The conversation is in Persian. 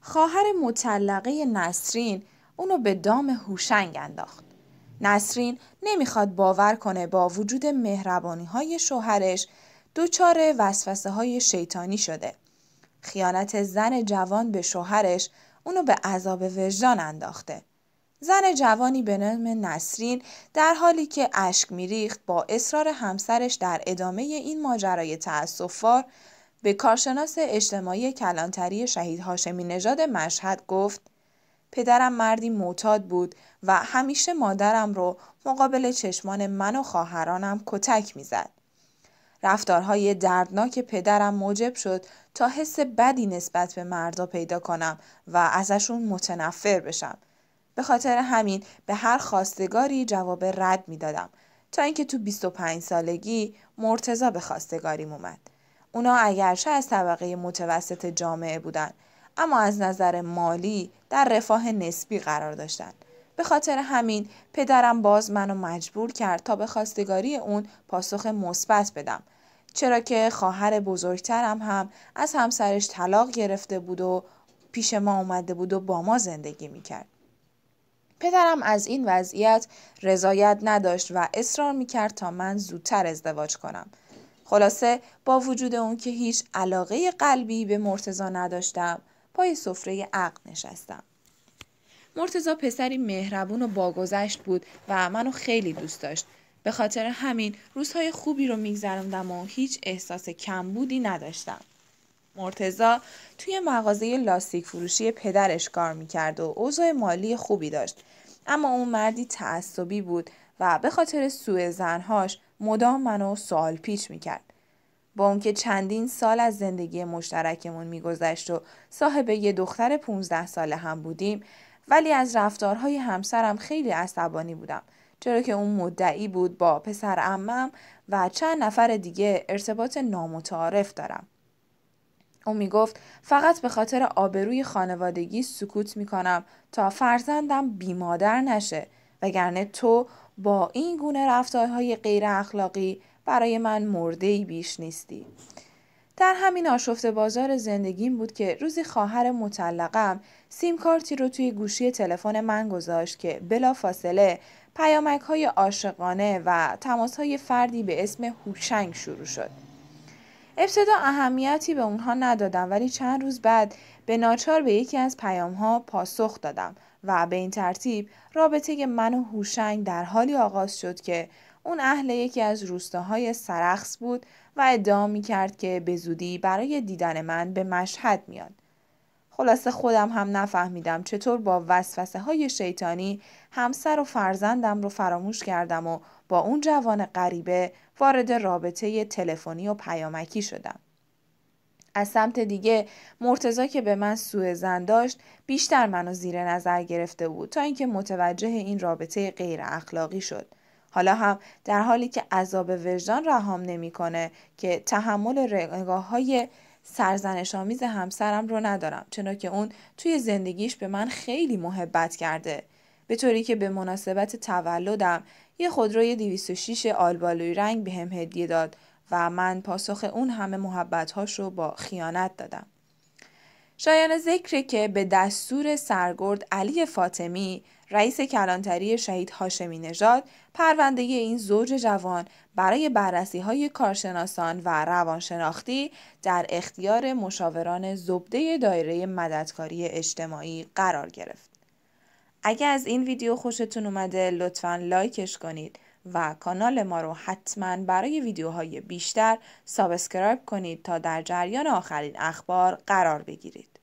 خواهر مطلقه نسرین اونو به دام هوشنگ انداخت. نسرین نمیخواد باور کنه با وجود مهربانی های شوهرش دوچار وسوسه های شیطانی شده. خیانت زن جوان به شوهرش اونو به عذاب وجدان انداخته. زن جوانی به نام نسرین در حالی که اشک میریخت با اصرار همسرش در ادامه این ماجرای تأسفبار به کارشناس اجتماعی کلانتری شهید هاشمی نژاد مشهد گفت پدرم مردی معتاد بود و همیشه مادرم رو مقابل چشمان من و خواهرانم کتک میزد. رفتارهای دردناک پدرم موجب شد تا حس بدی نسبت به مردا پیدا کنم و ازشون متنفر بشم. به خاطر همین به هر خواستگاری جواب رد میدادم تا اینکه تو 25 سالگی مرتضا به خواستگاریم اومد. اونا اگرچه از طبقه متوسط جامعه بودند اما از نظر مالی در رفاه نسبی قرار داشتند به خاطر همین پدرم باز منو مجبور کرد تا به خواستگاری اون پاسخ مثبت بدم چرا که خواهر بزرگترم هم از همسرش طلاق گرفته بود و پیش ما اومده بود و با ما زندگی میکرد. پدرم از این وضعیت رضایت نداشت و اصرار میکرد تا من زودتر ازدواج کنم خلاصه با وجود اون که هیچ علاقه قلبی به مرتزا نداشتم پای سفره عقد نشستم. مرتزا پسری مهربون و باگذشت بود و منو خیلی دوست داشت. به خاطر همین روزهای خوبی رو میگذرمدم و هیچ احساس کمبودی نداشتم. مرتزا توی مغازه لاستیک فروشی پدرش کار میکرد و اوضاع مالی خوبی داشت. اما اون مردی تعصبی بود و به خاطر سوء زنهاش مدام منو سوال پیچ میکرد با که چندین سال از زندگی مشترکمون میگذشت و صاحب یه دختر 15 ساله هم بودیم ولی از رفتارهای همسرم خیلی عصبانی بودم چرا که اون مدعی بود با پسر عمم و چند نفر دیگه ارتباط نامتعارف دارم او میگفت فقط به خاطر آبروی خانوادگی سکوت میکنم تا فرزندم بیمادر نشه وگرنه تو با این گونه رفتارهای غیر اخلاقی برای من مرده بیش نیستی. در همین آشفت بازار زندگیم بود که روزی خواهر مطلقم سیم کارتی رو توی گوشی تلفن من گذاشت که بلا فاصله پیامک های عاشقانه و تماس های فردی به اسم هوشنگ شروع شد. ابتدا اهمیتی به اونها ندادم ولی چند روز بعد به ناچار به یکی از پیام ها پاسخ دادم و به این ترتیب رابطه من و هوشنگ در حالی آغاز شد که اون اهل یکی از روستاهای سرخس بود و ادعا می کرد که به زودی برای دیدن من به مشهد میاد. خلاصه خودم هم نفهمیدم چطور با وسوسه های شیطانی همسر و فرزندم رو فراموش کردم و با اون جوان غریبه وارد رابطه تلفنی و پیامکی شدم. از سمت دیگه مرتزا که به من سوء زن داشت بیشتر منو زیر نظر گرفته بود تا اینکه متوجه این رابطه غیر اخلاقی شد حالا هم در حالی که عذاب وجدان رهام نمیکنه که تحمل رگاه های سرزنش آمیز همسرم رو ندارم چرا که اون توی زندگیش به من خیلی محبت کرده به طوری که به مناسبت تولدم یه خودروی 206 آلبالوی رنگ به هدیه داد و من پاسخ اون همه محبتهاش رو با خیانت دادم. شایان ذکر که به دستور سرگرد علی فاطمی رئیس کلانتری شهید هاشمی نژاد پرونده این زوج جوان برای بررسی های کارشناسان و روانشناختی در اختیار مشاوران زبده دایره مددکاری اجتماعی قرار گرفت. اگر از این ویدیو خوشتون اومده لطفا لایکش کنید و کانال ما رو حتما برای ویدیوهای بیشتر سابسکرایب کنید تا در جریان آخرین اخبار قرار بگیرید.